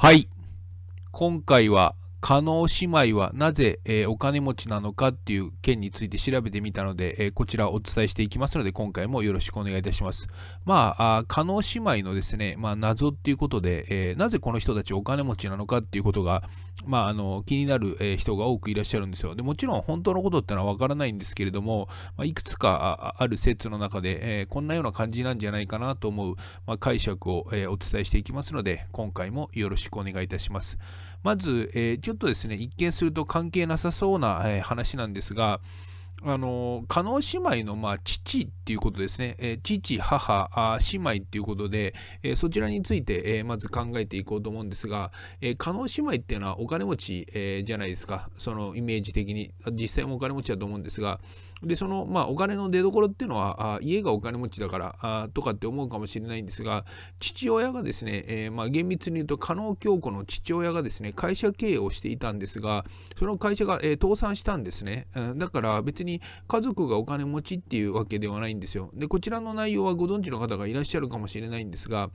はい。今回は加納姉妹はなぜ、えー、お金持ちなのかっていう件について調べてみたので、えー、こちらをお伝えしていきますので、今回もよろしくお願いいたします。まあ、加納姉妹のですね、まあ、謎っていうことで、えー、なぜこの人たちお金持ちなのかっていうことが、まあ、あの気になる、え人が多くいらっしゃるんですよ。でもちろん本当のことってのはわからないんですけれども、まあ、いくつかある説の中で、えこんなような感じなんじゃないかなと思う、まあ、解釈を、えお伝えしていきますので、今回もよろしくお願いいたします。まず、えー、ちょっとですね、一見すると関係なさそうな、えー、話なんですが、あの、加納姉妹の、まあ、父っていうことですね、え父、母姉妹っていうことで、えそちらについて、えまず考えていこうと思うんですが、え加納姉妹っていうのはお金持ち、えじゃないですか、そのイメージ的に、実際もお金持ちだと思うんですが、で、その、まあ、お金の出どころっていうのは、あ家がお金持ちだからあとかって思うかもしれないんですが、父親がですね、えまあ、厳密に言うと、加納京子の父親がですね、会社経営をしていたんですが、その会社が、え倒産したんですね。だから別に家族がお金持ちっていうわけではないんんですよ。で、こちらの内容はご存知の方がいらっしゃるかもしれないんですが、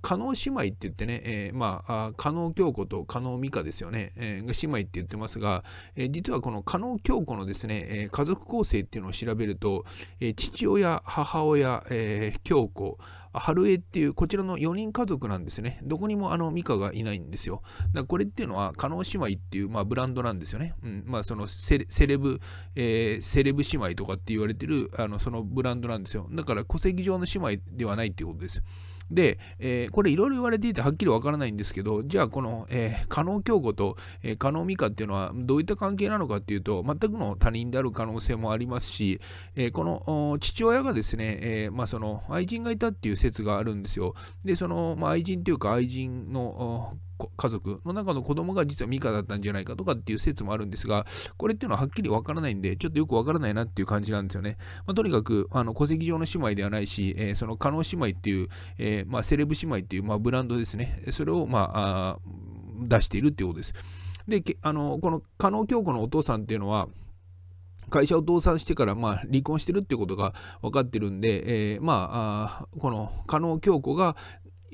加納姉妹って言ってね、えー、まあ、加納京子と加納美香ですよね、えー、姉妹って言ってますが、えー、実はこの加納京子のですね、え家族構成っていうのを調べると、え父親、母親、え京子、春江っていうこちらの4人家族なんですね。どこにもあのミカがいないんですよ。だこれっていうのは、加納姉妹っていう、まあ、ブランドなんですよね。うん、まあそのセレブ、えー、セレブ姉妹とかって言われてるあのそのブランドなんですよ。だから戸籍上の姉妹ではないっていうことです。で、えー、これいろいろ言われていてはっきりわからないんですけど、じゃあこの、えー、加納京子と、えー、加納美香っていうのはどういった関係なのかっていうと、全くの他人である可能性もありますし、えー、この父親がですね、えーまあ、その愛人がいたっていう説があるんですよ。で、その、まあ、愛人というか愛人の家族の中の子供が実はミカだったんじゃないかとかっていう説もあるんですが、これっていうのははっきりわからないんで、ちょっとよくわからないなっていう感じなんですよね。まあ、とにかく、あの戸籍上の姉妹ではないし、えー、その加納姉妹っていう、えー、まあ、セレブ姉妹っていう、まあ、ブランドですね。それを、まあ、出しているっていうことです。で、あのこの加納京子のお父さんっていうのは、会社を倒産してから、まあ、離婚してるっていうことが分かってるんで、えー、まあこの加納京子が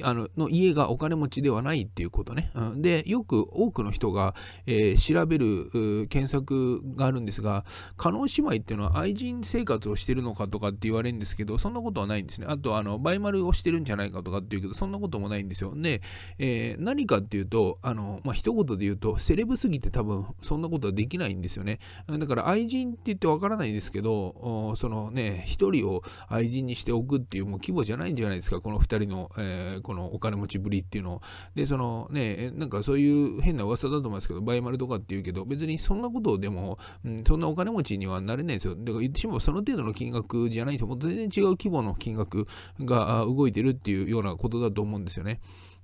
あのの家がお金持ちではないっていうことね。うん、で、よく多くの人が、えー、調べる検索があるんですが、加納姉妹っていうのは愛人生活をしてるのかとかって言われるんですけど、そんなことはないんですね。あと、あの、バイマルをしてるんじゃないかとかっていうけど、そんなこともないんですよ。で、えー、何かっていうと、あの、まあ、一言で言うと、セレブすぎて多分そんなことはできないんですよね。だから愛人って言ってわからないですけど、そのね、一人を愛人にしておくっていうもう規模じゃないんじゃないですか、この二人の、えーこのお金持ちぶりっていうのを。で、そのね、なんかそういう変な噂だと思いますけど、バイマルとかっていうけど、別にそんなことでも、うん、そんなお金持ちにはなれないですよ。だから言ってしまえばその程度の金額じゃないんよ。もう全然違う規模の金額が動いてるっていうようなことだと思うんですよね。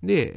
で、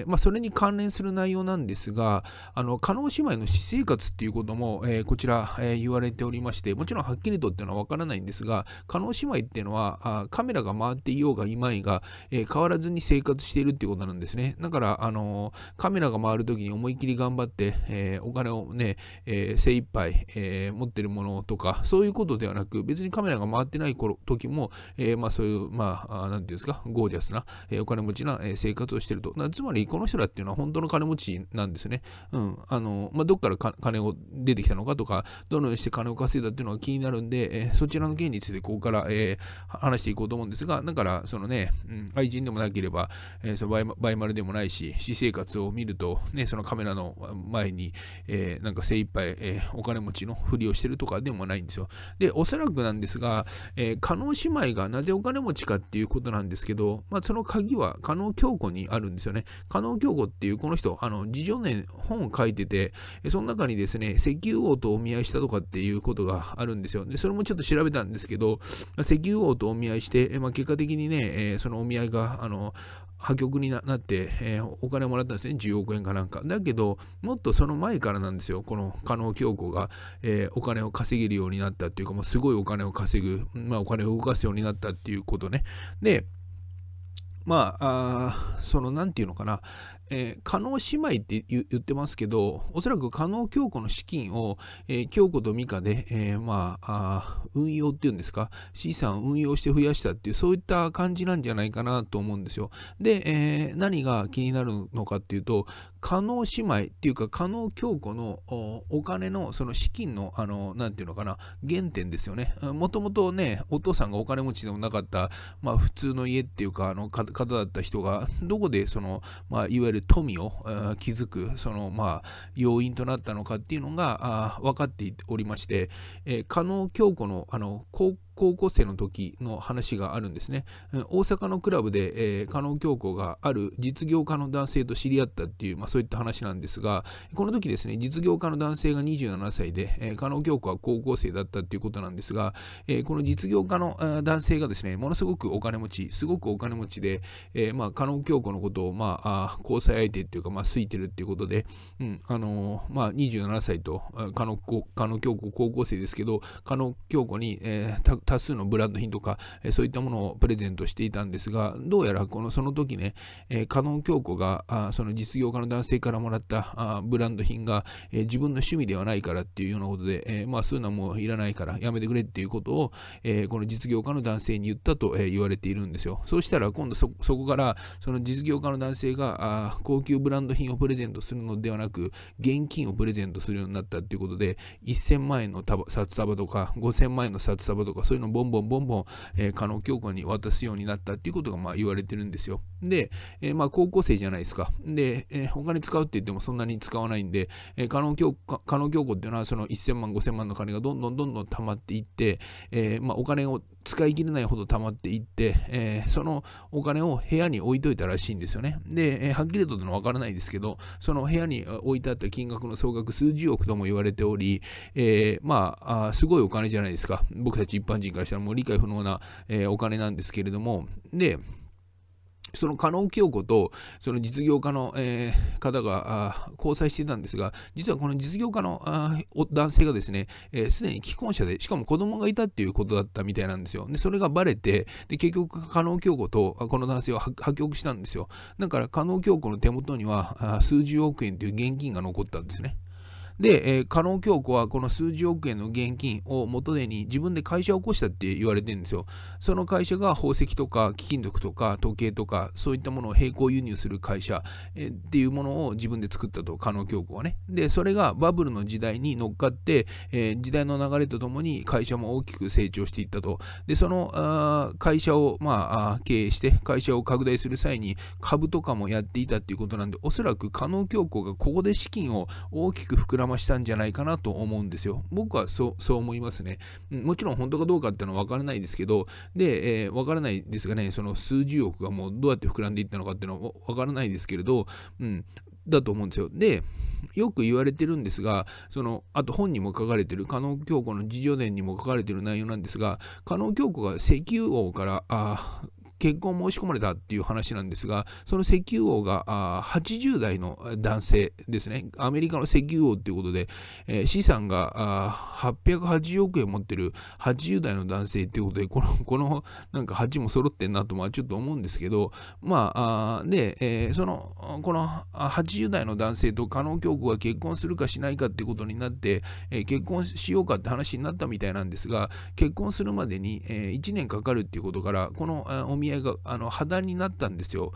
えー、まあ、それに関連する内容なんですが、あの、加納姉妹の私生活っていうことも、えー、こちら、えー、言われておりまして、もちろんはっきりとっていうのはわからないんですが、加納姉妹っていうのはあ、カメラが回っていようがいまいが、え変わらずに生活しているっていうことなんですね。だから、あのカメラが回るときに思い切り頑張って、えお金をね、え精一杯、え持ってるものとか、そういうことではなく、別にカメラが回ってない頃時も、えまあ、そういう、まあ、なんていうんですか、ゴージャスな、えお金持ちな、え生活をしてしてると。つまり、この人らっていうのは本当の金持ちなんですね。うん。あの、まあ、どっから金を出てきたのかとか、どのようにして金を稼いだっていうのが気になるんで、えー、そちらの件についてここから、えー、話していこうと思うんですが、だから、そのね、うん、愛人でもなければ、えー、そのバイマルでもないし、私生活を見ると、ね、そのカメラの前に、えー、なんか精一杯、えー、お金持ちのふりをしてるとかでもないんですよ。で、おそらくなんですが、えー、加納姉妹がなぜお金持ちかっていうことなんですけど、まあ、その鍵は加納京子にあるるんですよね。加納京子っていうこの人、あの、自助年本を書いてて、その中にですね、石油王とお見合いしたとかっていうことがあるんですよ。で、それもちょっと調べたんですけど、石油王とお見合いして、まあ、結果的にね、えそのお見合いが、あの、破局になって、えー、お金もらったんですね、10億円かなんか。だけど、もっとその前からなんですよ、この加納京子が、えー、お金を稼げるようになったっていうか、もうすごいお金を稼ぐ、まあ、お金を動かすようになったっていうことね。で、まあ、あその、なんていうのかな、えー、加納姉妹って言ってますけど、おそらく加納京子の資金を、えー、京子と美香で、えー、まあ運用っていうんですか、資産運用して増やしたっていう、そういった感じなんじゃないかなと思うんですよ。で、えー、何が気になるのかっていうと、加納姉妹っていうか、加納京子のお金の、その資金の、あの、なんていうのかな、原点ですよね。もともとね、お父さんがお金持ちでもなかった、まあ、普通の家っていうか、あの、方だった人が、どこで、その、まあ、いわゆる富を築くそのまあ要因となったのかっていうのが分かっておりまして、えー、加納京子のあの高校高校生の時の話があるんですね。大阪のクラブで、えー、加納京子がある実業家の男性と知り合ったっていう、まあ、そういった話なんですが、この時ですね、実業家の男性が27歳で、えー、加納京子は高校生だったっていうことなんですが、えー、この実業家の男性がですね、ものすごくお金持ち、すごくお金持ちで、えー、まあ、加納京子のことを、まあ、交際相手っていうか、まあ、好いてるっていうことで、うん、あのー、まあ、27歳と、加納加納京子高校生ですけど、加納京子に、えー、多数のブランド品とか、えそういったものをプレゼントしていたんですが、どうやらこのその時ね、えー、加納京子があその実業家の男性からもらったあブランド品が、えー、自分の趣味ではないからっていうようなことで、えー、まあそういうのはもういらないからやめてくれっていうことを、えこの実業家の男性に言ったと、え言われているんですよ。そうしたら今度そこからその実業家の男性があ高級ブランド品をプレゼントするのではなく現金をプレゼントするようになったっていうことで1000万円の束札束とか5000万円の札束とかそういうのボンボンボンボン、えー、加納教官に渡すようになったっていうことがまあ言われてるんですよ。で、えー、まあ高校生じゃないですか。で、えー、お金使うって言ってもそんなに使わないんで、えー、加納教加っていうのはその1000万5000万の金がどんどんどんどん溜まっていって、えー、まあお金を使い切れないほど溜まっていって、えー、そのお金を部屋に置いといたらしいんですよね。で、えー、はっきりとのわからないですけど、その部屋に置いてあった金額の総額数十億とも言われており、えー、まああ、すごいお金じゃないですか。僕たち一般人からしたらもう理解不能な、えお金なんですけれども、で、その加納清子とその実業家の、えー、方が交際してたんですが、実はこの実業家の男性がですね、す、えー、で、に既婚者で、しかも子供がいたっていうことだったみたいなんですよ。で、それがバレて、で結局、加納京子とこの男性は破局したんですよ。だから、加納京子の手元には数十億円という現金が残ったんですね。で、えー、加納京子はこの数十億円の現金を元手に自分で会社を起こしたって言われてるんですよ。その会社が宝石とか貴金属とか時計とかそういったものを並行輸入する会社、えー、っていうものを自分で作ったと、加納京子はね。で、それがバブルの時代に乗っかって、えー、時代の流れとともに会社も大きく成長していったと。で、そのあ会社を、まあ、経営して、会社を拡大する際に株とかもやっていたっていうことなんで、おそらく加納京子がここで資金を大きく膨らだましたんじゃないかなと思うんですよ。僕はそうそう思いますね。もちろん本当かどうかっていうのは分からないですけど、で、えー、分からないですがね、その数十億がもうどうやって膨らんでいったのかっていうのは分からないですけれど、うん、だと思うんですよ。で、よく言われてるんですが、その、あと本にも書かれてる、加納京子の自叙伝にも書かれてる内容なんですが、加納京子が石油王から、あ結婚申し込まれたっていう話なんですが、その石油王が80代の男性ですね、アメリカの石油王ということで、えー、資産が880億円持ってる80代の男性ということで、この、このなんか8も揃ってんなと、まあちょっと思うんですけど、まあ、あで、えー、その、この80代の男性と加納京子が結婚するかしないかってことになって、えー、結婚しようかって話になったみたいなんですが、結婚するまでに、えー、1年かかるっていうことから、このお見合い合があの破談になったんですよ。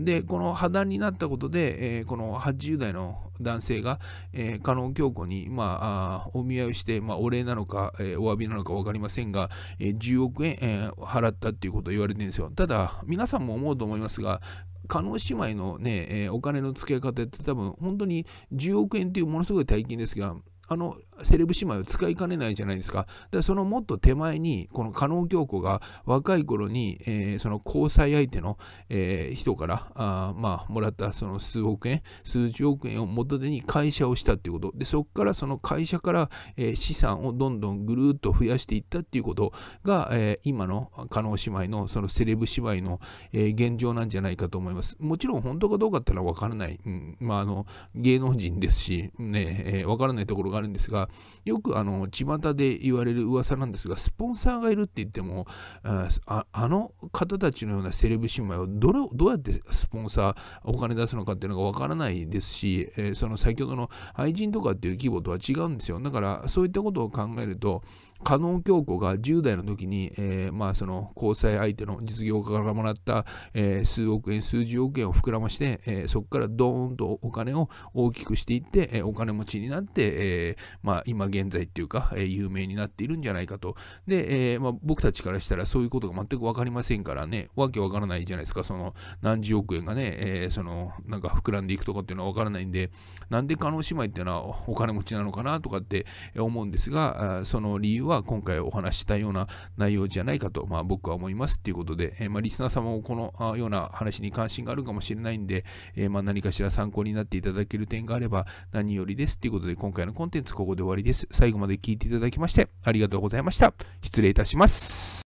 で、この破談になったことで、えー、この80代の男性が、えー、加納京子に、まあ、お見合いをして、まあ、お礼なのか、えー、お詫びなのか分かりませんが、えー、10億円、えー、払ったっていうことを言われてるんですよ。ただ、皆さんも思うと思いますが、加納姉妹のね、えー、お金の付け方って多分、本当に10億円っていうものすごい大金ですが、あの、セレブ姉妹を使いかねないじゃないですか。でそのもっと手前に、この加納京子が若い頃に、えー、その交際相手の、えー、人からあ、まあ、もらったその数億円、数十億円を元手に会社をしたっていうこと。で、そこからその会社から、えー、資産をどんどんぐるっと増やしていったっていうことが、え今の加納姉妹のそのセレブ姉妹の、え現状なんじゃないかと思います。もちろん本当かどうかってのはわからない、うんまあ、あの芸能人ですし、ね、わ、えー、からないところがあるんですが、よくあの、巷で言われる噂なんですが、スポンサーがいるって言っても、ああの方たちのようなセレブ姉妹をどれどうやってスポンサー、お金出すのかっていうのがわからないですし、えー、その先ほどの愛人とかっていう規模とは違うんですよ。だから、そういったことを考えると、加納京子が10代の時に、えー、まあ、その交際相手の実業家からもらった、えー、数億円、数十億円を膨らまして、えそこからドーンとお金を大きくしていって、えお金持ちになって、えまあ今現在っていうか、えー、有名になっているんじゃないかと。で、えー、まあ、僕たちからしたらそういうことが全く分かりませんからね、わけわからないじゃないですか、その何十億円がね、えー、そのなんか膨らんでいくとかっていうのはわからないんで、なんで加納姉妹っていうのはお金持ちなのかなとかって思うんですが、その理由は今回お話したような内容じゃないかと、まあ、僕は思いますっていうことで、えまあ、リスナー様もこのような話に関心があるかもしれないんで、えまあ、何かしら参考になっていただける点があれば何よりですっていうことで、今回のコンテンツここで終わりです。最後まで聞いていただきましてありがとうございました。失礼いたします。